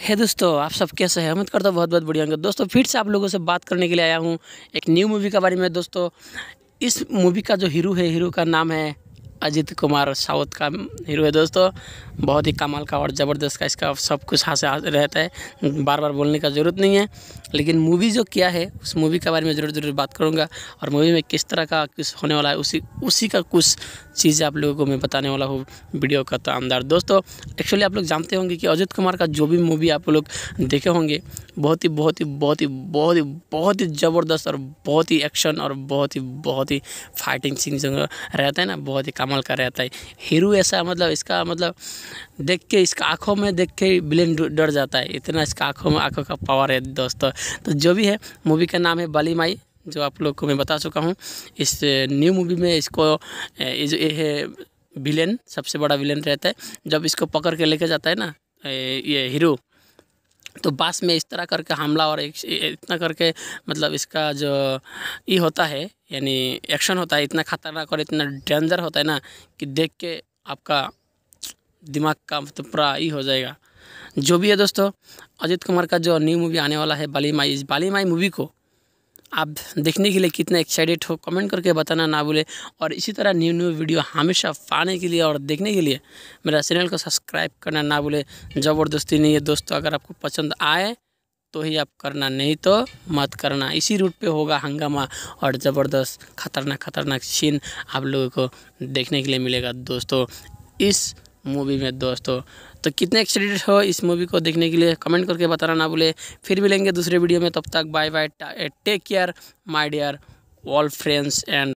है दोस्तों आप सब कैसे हैं उम्मीद करता हूँ बहुत बहुत बढ़िया होंगे दोस्तों फिर से आप लोगों से बात करने के लिए आया हूँ एक न्यू मूवी के बारे में दोस्तों इस मूवी का जो हीरो है हीरो का नाम है अजित कुमार साउथ का हीरो है दोस्तों बहुत ही कमाल का और ज़बरदस्त का इसका सब कुछ हाथ रहता है बार बार बोलने का ज़रूरत नहीं है लेकिन मूवी जो किया है उस मूवी के बारे में ज़रूर ज़रूर बात करूँगा और मूवी में किस तरह का कुछ होने वाला है उसी उसी का कुछ चीज़ आप लोगों को मैं बताने वाला हूँ वीडियो का तो आमदार दोस्तों एक्चुअली आप लोग जानते होंगे कि अजित कुमार का जो भी मूवी आप लोग देखे होंगे बहुत ही बहुत ही बहुत ही बहुत ही बहुत ही ज़बरदस्त और बहुत ही एक्शन और बहुत ही बहुत ही फाइटिंग सीन रहता है ना बहुत ही कमाल कमल का रहता है हीरो ऐसा मतलब इसका मतलब देख के इसका आँखों में देख के विलेन डर जाता है इतना इसका आँखों में आँखों का पावर है दोस्तों तो जो भी है मूवी का नाम है बाली माई जो आप लोग को मैं बता चुका हूँ इस न्यू मूवी में इसको ये है विलेन सबसे बड़ा विलेन रहता है जब इसको पकड़ के लेके जाता है ना ये हीरो तो बास में इस तरह करके हमला और एक इतना करके मतलब इसका जो ये होता है यानी एक्शन होता है इतना खतरनाक और इतना डेंजर होता है ना कि देख के आपका दिमाग का मतलब पूरा ये हो जाएगा जो भी है दोस्तों अजित कुमार का जो न्यू मूवी आने वाला है बाली माई इस बाली माई मूवी को आप देखने के लिए कितना एक्साइटेड हो कमेंट करके बताना ना भूले और इसी तरह न्यू न्यू वीडियो हमेशा पाने के लिए और देखने के लिए मेरा चैनल को सब्सक्राइब करना ना भूले ज़बरदस्ती नहीं है दोस्तों अगर आपको पसंद आए तो ही आप करना नहीं तो मत करना इसी रूट पे होगा हंगामा और ज़बरदस्त खतरनाक खतरनाक सीन आप लोगों को देखने के लिए मिलेगा दोस्तों इस मूवी में दोस्तों तो कितने एक्साइटेड हो इस मूवी को देखने के लिए कमेंट करके बताना ना भूले फिर मिलेंगे दूसरे वीडियो में तब तक bye bye take care my dear all friends and